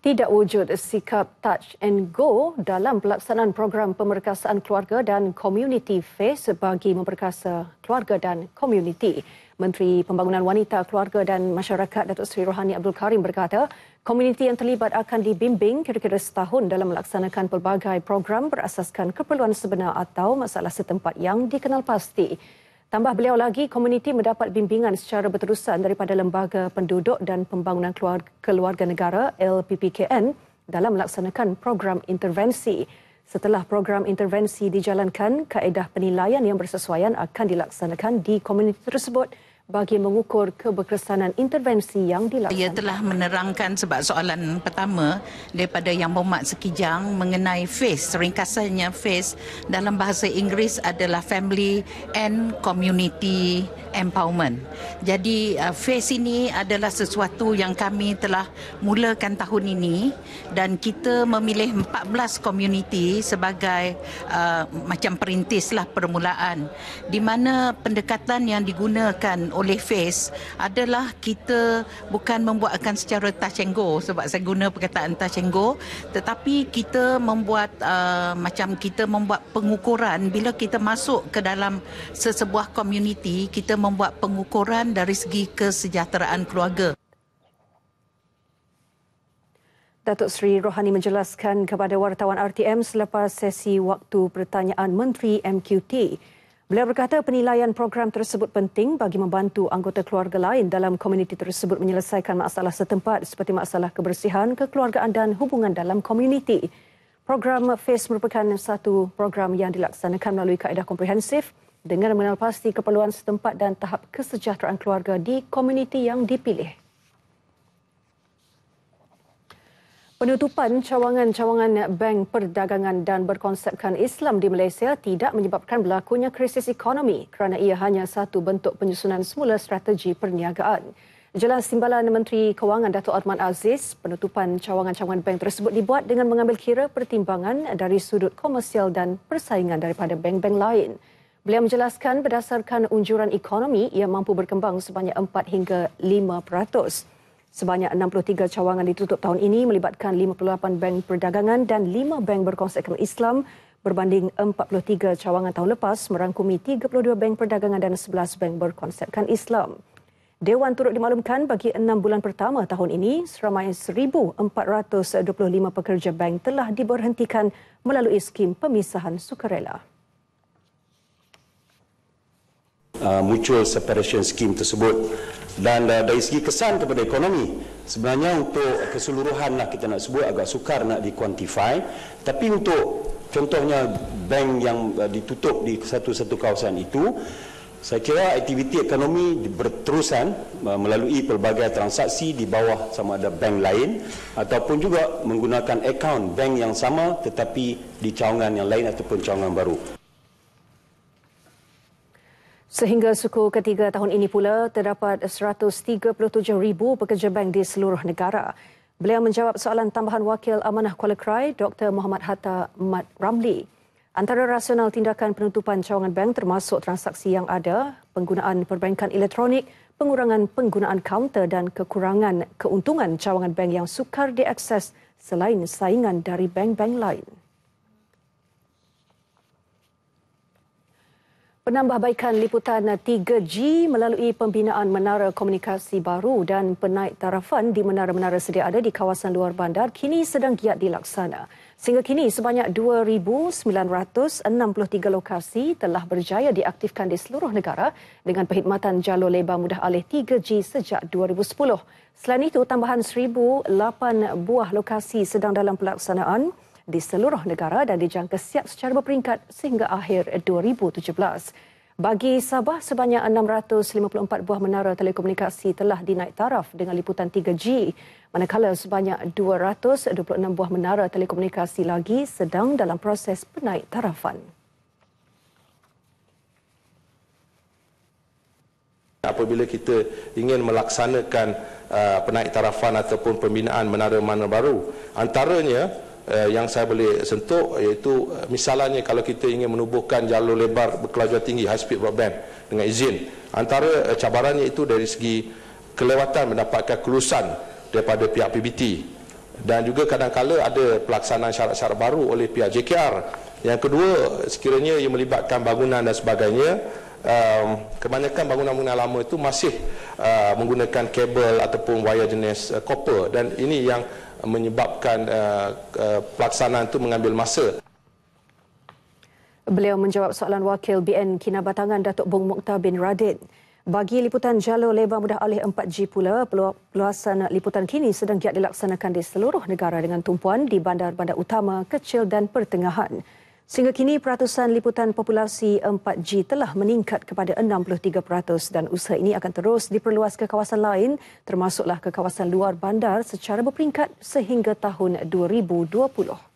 tidak wujud sikap touch and go dalam pelaksanaan program pemerkasaan keluarga dan community face bagi memperkasa keluarga dan community. Menteri Pembangunan Wanita, Keluarga dan Masyarakat Datuk Seri Rohani Abdul Karim berkata, komuniti yang terlibat akan dibimbing kira-kira setahun dalam melaksanakan pelbagai program berasaskan keperluan sebenar atau masalah setempat yang dikenal pasti. Tambah beliau lagi, komuniti mendapat bimbingan secara berterusan daripada Lembaga Penduduk dan Pembangunan Keluarga Negara LPPKN dalam melaksanakan program intervensi. Setelah program intervensi dijalankan, kaedah penilaian yang bersesuaian akan dilaksanakan di komuniti tersebut bagi mengukur keberkesanan intervensi yang dilakukan. Saya telah menerangkan sebab soalan pertama daripada Yang Bermat Sekijang mengenai FACE. Ringkasannya FACE dalam bahasa Inggeris adalah Family and Community Empowerment. Jadi uh, FACE ini adalah sesuatu yang kami telah mulakan tahun ini dan kita memilih 14 community sebagai uh, macam perintislah permulaan di mana pendekatan yang digunakan oleh face adalah kita bukan membuatkan secara touch and go sebab saya guna perkataan touch and go tetapi kita membuat uh, macam kita membuat pengukuran bila kita masuk ke dalam sesebuah community kita membuat pengukuran dari segi kesejahteraan keluarga Datuk Seri Rohani menjelaskan kepada wartawan RTM selepas sesi waktu pertanyaan Menteri MQT. Beliau berkata penilaian program tersebut penting bagi membantu anggota keluarga lain dalam komuniti tersebut menyelesaikan masalah setempat seperti masalah kebersihan, kekeluargaan dan hubungan dalam komuniti. Program FACE merupakan satu program yang dilaksanakan melalui kaedah komprehensif dengan mengenalpasti keperluan setempat dan tahap kesejahteraan keluarga di komuniti yang dipilih. Penutupan cawangan-cawangan bank perdagangan dan berkonsepkan Islam di Malaysia tidak menyebabkan berlakunya krisis ekonomi kerana ia hanya satu bentuk penyusunan semula strategi perniagaan. Jelas Simbalan Menteri Kewangan Datuk Adman Aziz, penutupan cawangan-cawangan bank tersebut dibuat dengan mengambil kira pertimbangan dari sudut komersial dan persaingan daripada bank-bank lain. Beliau menjelaskan berdasarkan unjuran ekonomi, ia mampu berkembang sebanyak 4 hingga 5 peratus. Sebanyak 63 cawangan ditutup tahun ini melibatkan 58 bank perdagangan dan 5 bank berkonsepkan Islam berbanding 43 cawangan tahun lepas merangkumi 32 bank perdagangan dan 11 bank berkonsepkan Islam. Dewan turut dimaklumkan bagi enam bulan pertama tahun ini, seramai 1,425 pekerja bank telah diberhentikan melalui skim pemisahan sukarela. Uh, mutual separation scheme tersebut dan uh, dari segi kesan kepada ekonomi sebenarnya untuk keseluruhan lah kita nak sebut agak sukar nak dikuantifikasi tapi untuk contohnya bank yang uh, ditutup di satu-satu kawasan itu saya kira aktiviti ekonomi berterusan uh, melalui pelbagai transaksi di bawah sama ada bank lain ataupun juga menggunakan akaun bank yang sama tetapi di cawangan yang lain ataupun cawangan baru Sehingga suku ketiga tahun ini pula, terdapat 137 ribu pekerja bank di seluruh negara. Beliau menjawab soalan tambahan wakil amanah Kuala Krai, Dr. Muhammad Hatta Mat Ramli. Antara rasional tindakan penutupan cawangan bank termasuk transaksi yang ada, penggunaan perbankan elektronik, pengurangan penggunaan kaunter dan kekurangan keuntungan cawangan bank yang sukar diakses selain saingan dari bank-bank lain. Penambahbaikan liputan 3G melalui pembinaan menara komunikasi baru dan penaik tarafan di menara-menara sedia ada di kawasan luar bandar kini sedang giat dilaksana. Sehingga kini sebanyak 2,963 lokasi telah berjaya diaktifkan di seluruh negara dengan perkhidmatan jalur lebar mudah alih 3G sejak 2010. Selain itu, tambahan 1,008 buah lokasi sedang dalam pelaksanaan di seluruh negara dan dijangka siap secara berperingkat sehingga akhir 2017. Bagi Sabah, sebanyak 654 buah menara telekomunikasi telah dinaik taraf dengan liputan 3G, manakala sebanyak 226 buah menara telekomunikasi lagi sedang dalam proses penaik tarafan. Apabila kita ingin melaksanakan uh, penaik tarafan ataupun pembinaan menara-menara baru, antaranya uh, yang saya boleh sentuh iaitu uh, misalnya kalau kita ingin menubuhkan jalur lebar berkelajuan tinggi high speed broadband dengan izin antara uh, cabarannya itu dari segi kelewatan mendapatkan kelulusan daripada pihak PBT dan juga kadang kadangkala ada pelaksanaan syarat-syarat baru oleh pihak JKR yang kedua sekiranya ia melibatkan bangunan dan sebagainya um, kebanyakan bangunan-bangunan lama itu masih uh, menggunakan kabel ataupun wayar jenis uh, copper dan ini yang menyebabkan uh, uh, pelaksanaan itu mengambil masa. Beliau menjawab soalan wakil BN Kinabatangan Datuk Bung Mokhtar bin Radin. Bagi liputan jalur lebar mudah alih 4G pula, peluasan liputan kini sedang giat dilaksanakan di seluruh negara dengan tumpuan di bandar-bandar utama, kecil dan pertengahan. Sehingga kini peratusan liputan populasi 4G telah meningkat kepada 63% dan usaha ini akan terus diperluas ke kawasan lain termasuklah ke kawasan luar bandar secara berperingkat sehingga tahun 2020.